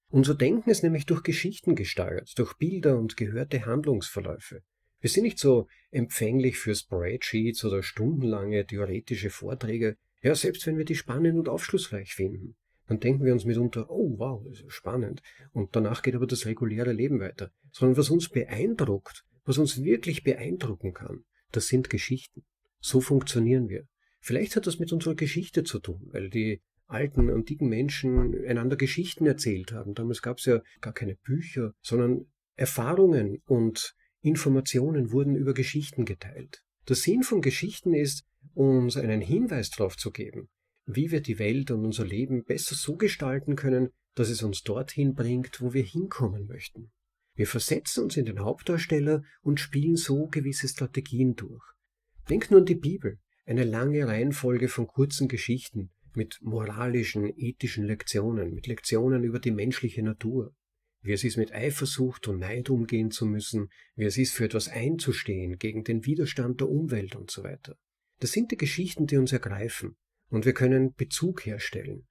Unser Denken ist nämlich durch Geschichten gesteuert, durch Bilder und gehörte Handlungsverläufe. Wir sind nicht so empfänglich für Spreadsheets oder stundenlange theoretische Vorträge, ja, selbst wenn wir die spannend und aufschlussreich finden. Dann denken wir uns mitunter, oh wow, das ist spannend, und danach geht aber das reguläre Leben weiter. Sondern was uns beeindruckt, was uns wirklich beeindrucken kann, das sind Geschichten. So funktionieren wir. Vielleicht hat das mit unserer Geschichte zu tun, weil die alten, antiken Menschen einander Geschichten erzählt haben. Damals gab es ja gar keine Bücher, sondern Erfahrungen und Informationen wurden über Geschichten geteilt. Der Sinn von Geschichten ist, uns einen Hinweis darauf zu geben, wie wir die Welt und unser Leben besser so gestalten können, dass es uns dorthin bringt, wo wir hinkommen möchten. Wir versetzen uns in den Hauptdarsteller und spielen so gewisse Strategien durch. Denk nur an die Bibel, eine lange Reihenfolge von kurzen Geschichten mit moralischen, ethischen Lektionen, mit Lektionen über die menschliche Natur, wie es ist, mit Eifersucht und Neid umgehen zu müssen, wie es ist, für etwas einzustehen, gegen den Widerstand der Umwelt und so weiter. Das sind die Geschichten, die uns ergreifen, und wir können Bezug herstellen,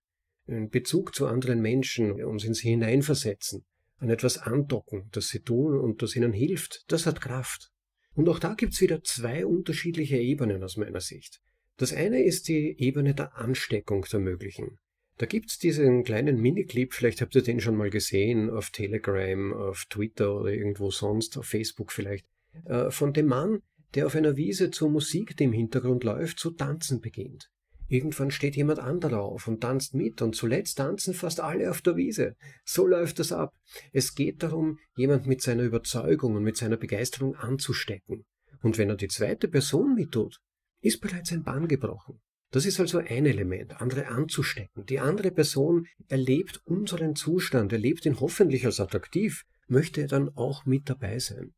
einen Bezug zu anderen Menschen, uns in sie hineinversetzen, an etwas andocken, das sie tun und das ihnen hilft, das hat Kraft. Und auch da gibt es wieder zwei unterschiedliche Ebenen aus meiner Sicht. Das eine ist die Ebene der Ansteckung der möglichen. Da gibt es diesen kleinen Miniclip, vielleicht habt ihr den schon mal gesehen, auf Telegram, auf Twitter oder irgendwo sonst, auf Facebook vielleicht, äh, von dem Mann, der auf einer Wiese zur Musik, die im Hintergrund läuft, zu tanzen beginnt. Irgendwann steht jemand anderer auf und tanzt mit und zuletzt tanzen fast alle auf der Wiese. So läuft das ab. Es geht darum, jemand mit seiner Überzeugung und mit seiner Begeisterung anzustecken. Und wenn er die zweite Person mittut, ist bereits ein Bann gebrochen. Das ist also ein Element, andere anzustecken. Die andere Person erlebt unseren Zustand, erlebt ihn hoffentlich als attraktiv, möchte er dann auch mit dabei sein.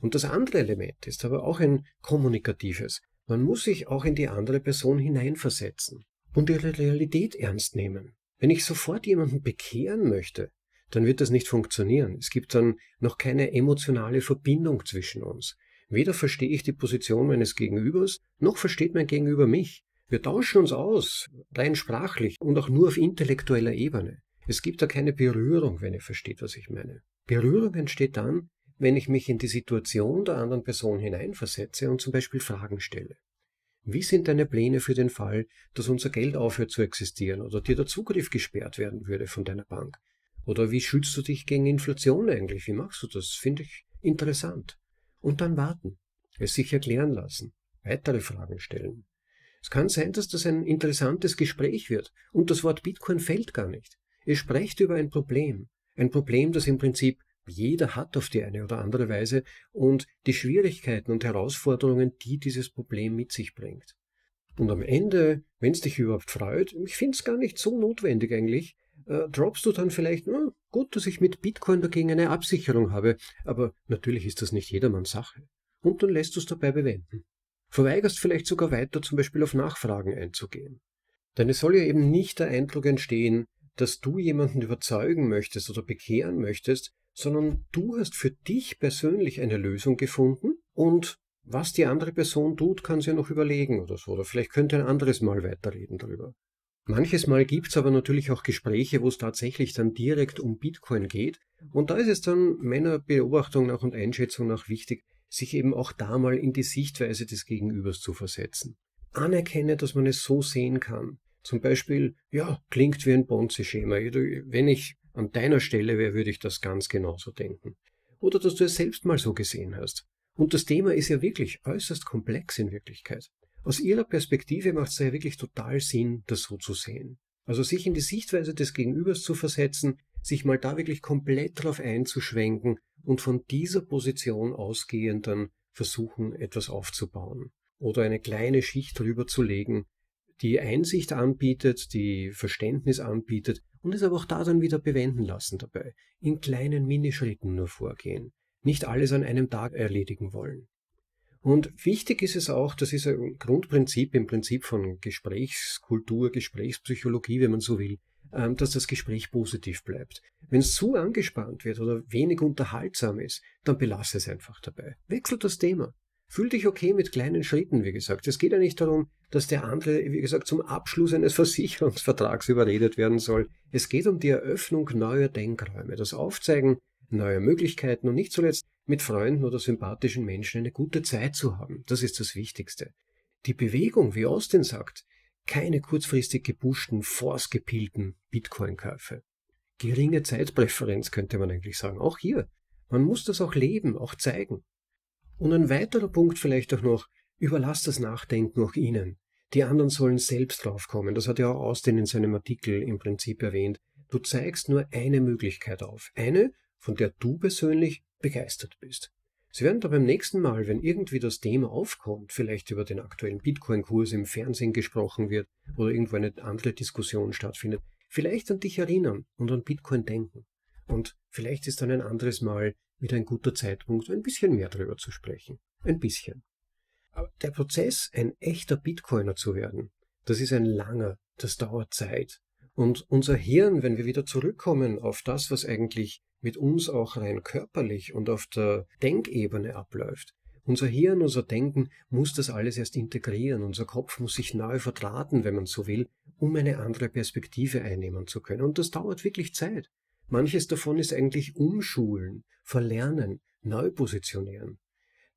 Und das andere Element ist aber auch ein kommunikatives. Man muss sich auch in die andere Person hineinversetzen und ihre Realität ernst nehmen. Wenn ich sofort jemanden bekehren möchte, dann wird das nicht funktionieren. Es gibt dann noch keine emotionale Verbindung zwischen uns. Weder verstehe ich die Position meines Gegenübers, noch versteht mein Gegenüber mich. Wir tauschen uns aus, rein sprachlich und auch nur auf intellektueller Ebene. Es gibt da keine Berührung, wenn ihr versteht, was ich meine. Berührung entsteht dann, wenn ich mich in die Situation der anderen Person hineinversetze und zum Beispiel Fragen stelle. Wie sind deine Pläne für den Fall, dass unser Geld aufhört zu existieren oder dir der Zugriff gesperrt werden würde von deiner Bank? Oder wie schützt du dich gegen Inflation eigentlich? Wie machst du das? Finde ich interessant. Und dann warten, es sich erklären lassen, weitere Fragen stellen. Es kann sein, dass das ein interessantes Gespräch wird und das Wort Bitcoin fällt gar nicht. Ihr sprecht über ein Problem, ein Problem, das im Prinzip jeder hat auf die eine oder andere Weise und die Schwierigkeiten und Herausforderungen, die dieses Problem mit sich bringt. Und am Ende, wenn es dich überhaupt freut, ich finde es gar nicht so notwendig eigentlich, äh, droppst du dann vielleicht, oh, gut, dass ich mit Bitcoin dagegen eine Absicherung habe, aber natürlich ist das nicht jedermanns Sache. Und dann lässt du es dabei bewenden. Verweigerst vielleicht sogar weiter zum Beispiel auf Nachfragen einzugehen. Denn es soll ja eben nicht der Eindruck entstehen, dass du jemanden überzeugen möchtest oder bekehren möchtest, sondern du hast für dich persönlich eine Lösung gefunden und was die andere Person tut, kann sie ja noch überlegen oder so. Oder vielleicht könnte ein anderes Mal weiterreden darüber. Manches Mal gibt es aber natürlich auch Gespräche, wo es tatsächlich dann direkt um Bitcoin geht. Und da ist es dann meiner Beobachtung nach und Einschätzung nach wichtig, sich eben auch da mal in die Sichtweise des Gegenübers zu versetzen. Anerkenne, dass man es so sehen kann. Zum Beispiel, ja, klingt wie ein Ponzi-Schema. Wenn ich an deiner Stelle wäre, würde ich das ganz genauso denken. Oder dass du es selbst mal so gesehen hast. Und das Thema ist ja wirklich äußerst komplex in Wirklichkeit. Aus ihrer Perspektive macht es ja wirklich total Sinn, das so zu sehen. Also sich in die Sichtweise des Gegenübers zu versetzen, sich mal da wirklich komplett drauf einzuschwenken und von dieser Position ausgehend dann versuchen, etwas aufzubauen oder eine kleine Schicht drüber zu legen, die Einsicht anbietet, die Verständnis anbietet und es aber auch da dann wieder bewenden lassen dabei. In kleinen Minischritten nur vorgehen. Nicht alles an einem Tag erledigen wollen. Und wichtig ist es auch, das ist ein Grundprinzip im Prinzip von Gesprächskultur, Gesprächspsychologie, wenn man so will, ähm, dass das Gespräch positiv bleibt. Wenn es zu angespannt wird oder wenig unterhaltsam ist, dann belasse es einfach dabei. Wechselt das Thema. Fühl dich okay mit kleinen Schritten, wie gesagt. Es geht ja nicht darum, dass der andere, wie gesagt, zum Abschluss eines [LAUGHS] Versicherungsvertrags überredet werden soll. Es geht um die Eröffnung neuer Denkräume, das Aufzeigen neuer Möglichkeiten und nicht zuletzt mit Freunden oder sympathischen Menschen eine gute Zeit zu haben. Das ist das Wichtigste. Die Bewegung, wie Austin sagt, keine kurzfristig gebuschten, forcegepielten Bitcoin-Käufe. Geringe Zeitpräferenz könnte man eigentlich sagen. Auch hier. Man muss das auch leben, auch zeigen. Und ein weiterer Punkt vielleicht auch noch, überlasst das Nachdenken auch Ihnen. Die anderen sollen selbst draufkommen. Das hat ja auch Austin in seinem Artikel im Prinzip erwähnt. Du zeigst nur eine Möglichkeit auf. Eine, von der du persönlich begeistert bist. Sie werden da beim nächsten Mal, wenn irgendwie das Thema aufkommt, vielleicht über den aktuellen Bitcoin-Kurs im Fernsehen gesprochen wird oder irgendwo eine andere Diskussion stattfindet, vielleicht an dich erinnern und an Bitcoin denken. Und vielleicht ist dann ein anderes Mal wieder ein guter Zeitpunkt, ein bisschen mehr darüber zu sprechen. Ein bisschen. Aber der Prozess, ein echter Bitcoiner zu werden, das ist ein langer, das dauert Zeit. Und unser Hirn, wenn wir wieder zurückkommen auf das, was eigentlich mit uns auch rein körperlich und auf der Denkebene abläuft, unser Hirn, unser Denken muss das alles erst integrieren, unser Kopf muss sich neu verdrahten, wenn man so will, um eine andere Perspektive einnehmen zu können. Und das dauert wirklich Zeit. Manches davon ist eigentlich Umschulen, Verlernen, Neupositionieren.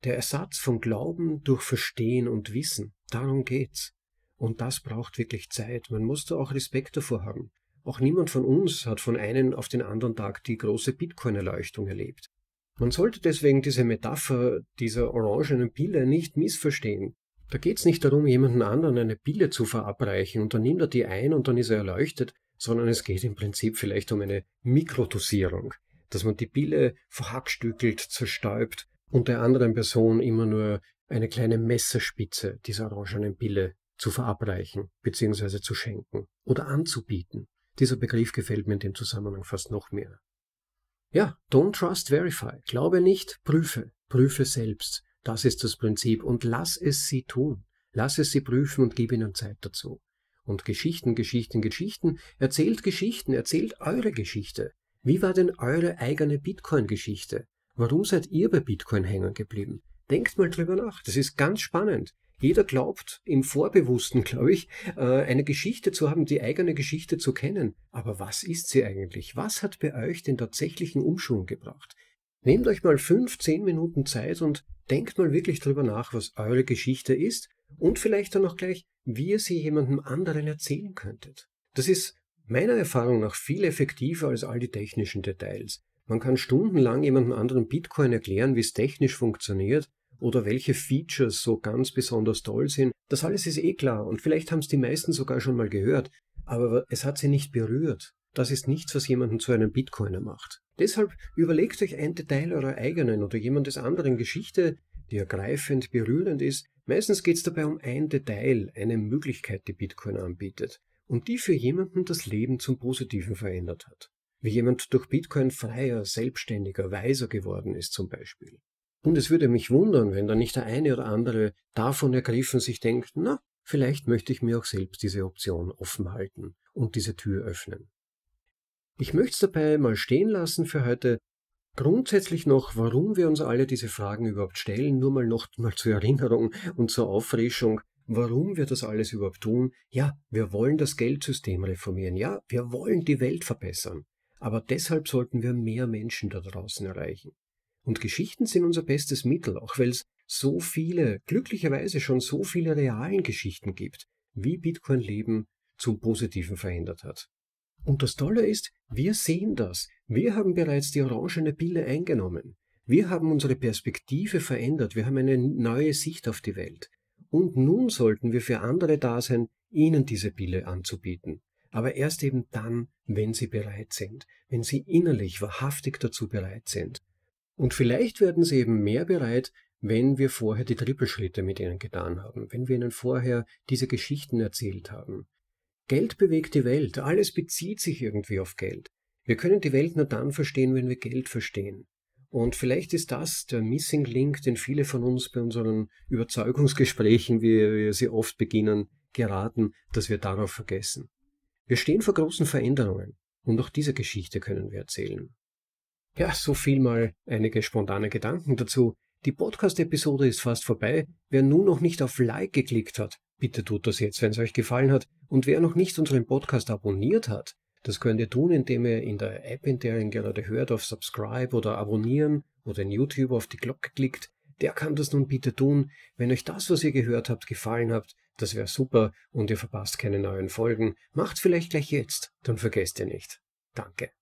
Der Ersatz von Glauben durch Verstehen und Wissen, darum geht's. Und das braucht wirklich Zeit. Man muss da auch Respekt davor haben. Auch niemand von uns hat von einem auf den anderen Tag die große Bitcoin-Erleuchtung erlebt. Man sollte deswegen diese Metapher dieser orangenen Pille nicht missverstehen. Da geht's nicht darum, jemanden anderen eine Pille zu verabreichen und dann nimmt er die ein und dann ist er erleuchtet, sondern es geht im Prinzip vielleicht um eine Mikrodosierung, dass man die Pille verhackstückelt, zerstäubt und der anderen Person immer nur eine kleine Messerspitze dieser orangenen Pille zu verabreichen bzw. zu schenken oder anzubieten. Dieser Begriff gefällt mir in dem Zusammenhang fast noch mehr. Ja, don't trust, verify. Glaube nicht, prüfe. Prüfe selbst. Das ist das Prinzip und lass es sie tun. Lass es sie prüfen und gib ihnen Zeit dazu und Geschichten, Geschichten, Geschichten. Erzählt Geschichten, erzählt eure Geschichte. Wie war denn eure eigene Bitcoin-Geschichte? Warum seid ihr bei Bitcoin hängen geblieben? Denkt mal drüber nach. Das ist ganz spannend. Jeder glaubt im Vorbewussten, [LAUGHS] glaube ich, äh, eine Geschichte zu haben, die eigene Geschichte zu kennen. Aber was ist sie eigentlich? Was hat bei euch den tatsächlichen Umschwung gebracht? Nehmt euch mal fünf, zehn Minuten Zeit und denkt mal wirklich drüber nach, was eure Geschichte ist und vielleicht dann auch gleich, wie ihr sie jemandem anderen erzählen könntet. Das ist meiner Erfahrung nach viel effektiver als all die technischen Details. Man kann stundenlang jemandem anderen Bitcoin erklären, wie es technisch funktioniert oder welche Features so ganz besonders toll sind. Das alles ist eh klar und vielleicht haben es die meisten sogar schon mal gehört, aber es hat sie nicht berührt. Das ist nichts, was jemanden zu einem Bitcoiner macht. Deshalb überlegt euch ein Detail eurer eigenen oder jemandes anderen Geschichte, die ergreifend berührend ist, Meistens geht es dabei um ein Detail, eine Möglichkeit, die Bitcoin anbietet und die für jemanden das Leben zum Positiven verändert hat. Wie jemand durch Bitcoin freier, selbstständiger, weiser geworden ist zum Beispiel. Und es würde mich wundern, wenn da nicht der eine oder andere davon ergriffen sich denkt, na, vielleicht möchte ich mir auch selbst diese Option offen halten und diese Tür öffnen. Ich möchte es dabei mal stehen lassen für heute Grundsätzlich noch, warum wir uns alle diese Fragen überhaupt stellen, nur mal noch mal zur Erinnerung und zur Auffrischung, warum wir das alles überhaupt tun. Ja, wir wollen das Geldsystem reformieren, ja, wir wollen die Welt verbessern. Aber deshalb sollten wir mehr Menschen da draußen erreichen. Und Geschichten sind unser bestes Mittel, auch weil es so viele, glücklicherweise schon so viele realen Geschichten gibt, wie Bitcoin Leben zum Positiven verändert hat. Und das Tolle ist, wir sehen das. Wir haben bereits die orangene Pille eingenommen. Wir haben unsere Perspektive verändert. Wir haben eine neue Sicht auf die Welt. Und nun sollten wir für andere da sein, ihnen diese Pille anzubieten. Aber erst eben dann, wenn sie bereit sind, wenn sie innerlich wahrhaftig dazu bereit sind. Und vielleicht werden sie eben mehr bereit, wenn wir vorher die Trippelschritte mit ihnen getan haben, wenn wir ihnen vorher diese Geschichten erzählt haben, Geld bewegt die Welt, alles bezieht sich irgendwie auf Geld. Wir können die Welt nur dann verstehen, wenn wir Geld verstehen. Und vielleicht ist das der Missing Link, den viele von uns bei unseren Überzeugungsgesprächen, wie wir sie oft beginnen, geraten, dass wir darauf vergessen. Wir stehen vor großen Veränderungen und auch diese Geschichte können wir erzählen. Ja, so viel mal einige spontane Gedanken dazu. Die Podcast-Episode ist fast vorbei. Wer nun noch nicht auf Like geklickt hat, Bitte tut das jetzt, wenn es euch gefallen hat. Und wer noch nicht unseren Podcast abonniert hat, das könnt ihr tun, indem ihr in der App, in der ihr ihn gerade hört, auf Subscribe oder Abonnieren oder in YouTube auf die Glocke klickt. Der kann das nun bitte tun. Wenn euch das, was ihr gehört habt, gefallen habt, das wäre super und ihr verpasst keine neuen Folgen. Macht's vielleicht gleich jetzt, dann vergesst ihr nicht. Danke.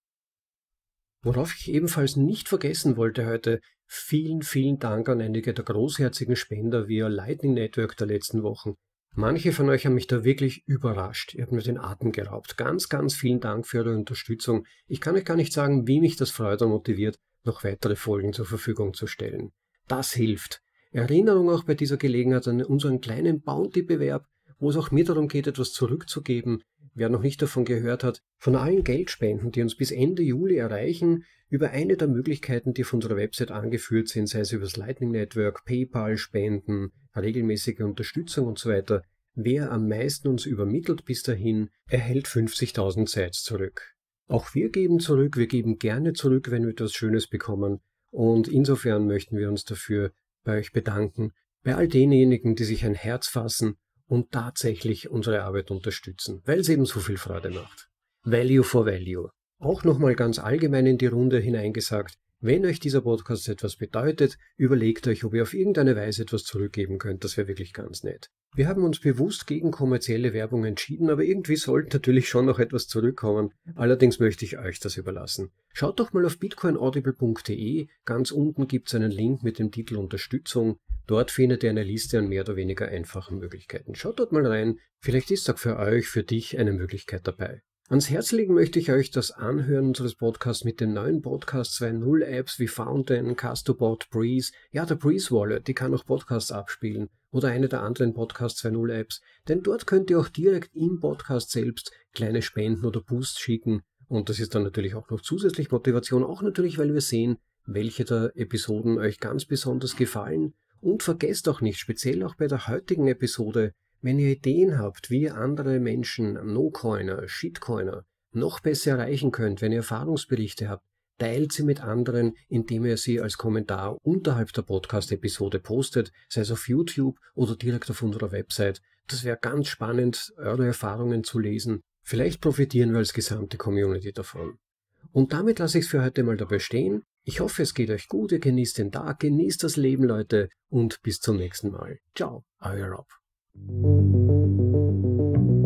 Worauf ich ebenfalls nicht vergessen wollte heute, vielen, vielen Dank an einige der großherzigen Spender via Lightning Network der letzten Wochen. Manche von euch haben mich da wirklich überrascht. Ihr habt mir den Atem geraubt. Ganz, ganz vielen Dank für eure Unterstützung. Ich kann euch gar nicht sagen, wie mich das freut und motiviert, noch weitere Folgen zur Verfügung zu stellen. Das hilft. Erinnerung auch bei dieser Gelegenheit an unseren kleinen Bounty-Bewerb, wo es auch mir darum geht, etwas zurückzugeben. Wer noch nicht davon gehört hat, von allen Geldspenden, die uns bis Ende Juli erreichen, über eine der Möglichkeiten, die auf unserer Website angeführt sind, sei es über das Lightning Network, PayPal-Spenden, regelmäßige Unterstützung und so weiter, wer am meisten uns übermittelt bis dahin, erhält 50.000 Sites zurück. Auch wir geben zurück, wir geben gerne zurück, wenn wir etwas Schönes bekommen und insofern möchten wir uns dafür bei euch bedanken, bei all denjenigen, die sich ein Herz fassen und tatsächlich unsere Arbeit unterstützen, weil es eben so viel Freude macht. Value for Value. Auch nochmal ganz allgemein in die Runde hineingesagt, wenn euch dieser Podcast etwas bedeutet, überlegt euch, ob ihr auf irgendeine Weise etwas zurückgeben könnt. Das wäre wirklich ganz nett. Wir haben uns bewusst gegen kommerzielle Werbung entschieden, aber irgendwie sollte natürlich schon noch etwas zurückkommen. Allerdings möchte ich euch das überlassen. Schaut doch mal auf bitcoinaudible.de. Ganz unten gibt es einen Link mit dem Titel Unterstützung. Dort findet ihr eine Liste an mehr oder weniger einfachen Möglichkeiten. Schaut dort mal rein. Vielleicht ist auch für euch, für dich eine Möglichkeit dabei. Ans Herz legen möchte ich euch das Anhören unseres Podcasts mit den neuen Podcast 2.0 Apps wie Fountain, Castobot, Breeze, ja der Breeze Wallet, die kann auch Podcasts abspielen oder eine der anderen Podcast 2.0 Apps, denn dort könnt ihr auch direkt im Podcast selbst kleine Spenden oder Boosts schicken und das ist dann natürlich auch noch zusätzlich Motivation, auch natürlich, weil wir sehen, welche der Episoden euch ganz besonders gefallen und vergesst auch nicht, speziell auch bei der heutigen Episode, wenn ihr Ideen habt, wie ihr andere Menschen, No-Coiner, Shitcoiner, noch besser erreichen könnt, wenn ihr Erfahrungsberichte habt, teilt sie mit anderen, indem ihr sie als Kommentar unterhalb der Podcast-Episode postet, sei es auf YouTube oder direkt auf unserer Website. Das wäre ganz spannend, eure Erfahrungen zu lesen. Vielleicht profitieren wir als gesamte Community davon. Und damit lasse ich es für heute mal dabei stehen. Ich hoffe, es geht euch gut, ihr genießt den Tag, genießt das Leben, Leute, und bis zum nächsten Mal. Ciao, euer Rob. Thank you.